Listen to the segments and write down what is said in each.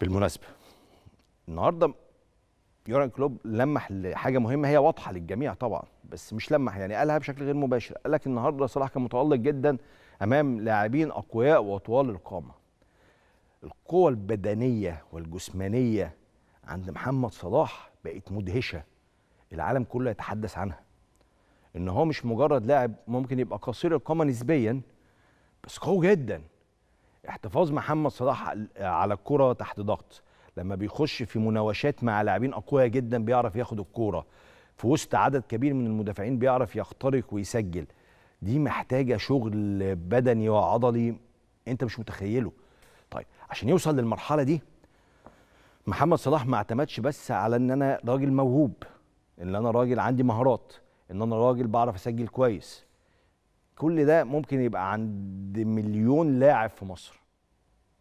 بالمناسبه النهارده يورجن كلوب لمح لحاجه مهمه هي واضحه للجميع طبعا بس مش لمح يعني قالها بشكل غير مباشر قال لك النهارده صلاح كان متالق جدا امام لاعبين اقوياء وطوال القامه القوة البدنية والجسمانية عند محمد صلاح بقت مدهشة العالم كله يتحدث عنها ان هو مش مجرد لاعب ممكن يبقى قصير القامة نسبيا بس قوي جدا احتفاظ محمد صلاح على الكرة تحت ضغط لما بيخش في مناوشات مع لاعبين اقوياء جدا بيعرف ياخد الكوره في وسط عدد كبير من المدافعين بيعرف يخترق ويسجل دي محتاجه شغل بدني وعضلي انت مش متخيله طيب عشان يوصل للمرحله دي محمد صلاح ما اعتمدش بس على ان انا راجل موهوب ان انا راجل عندي مهارات ان انا راجل بعرف اسجل كويس كل ده ممكن يبقى عند مليون لاعب في مصر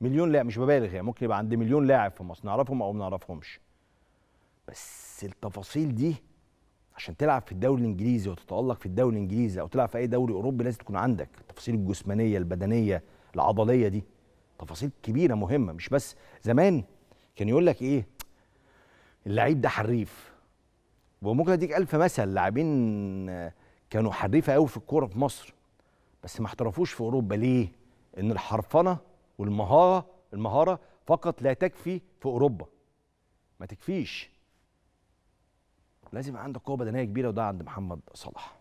مليون لاعب مش ببالغ يعني ممكن يبقى عند مليون لاعب في مصر نعرفهم او ما نعرفهمش بس التفاصيل دي عشان تلعب في الدوري الانجليزي وتتالق في الدوري الانجليزي او تلعب في اي دوري اوروبي لازم تكون عندك التفاصيل الجسمانيه البدنيه العضليه دي تفاصيل كبيره مهمه مش بس زمان كان يقول لك ايه اللعيب ده حريف وممكن اديك الف مثل لاعبين كانوا حريفه قوي في الكوره في مصر بس ما احترفوش في اوروبا ليه؟ ان الحرفنه والمهاره المهاره فقط لا تكفي في اوروبا ما تكفيش لازم عندك قوه بدنيه كبيره وده عند محمد صلاح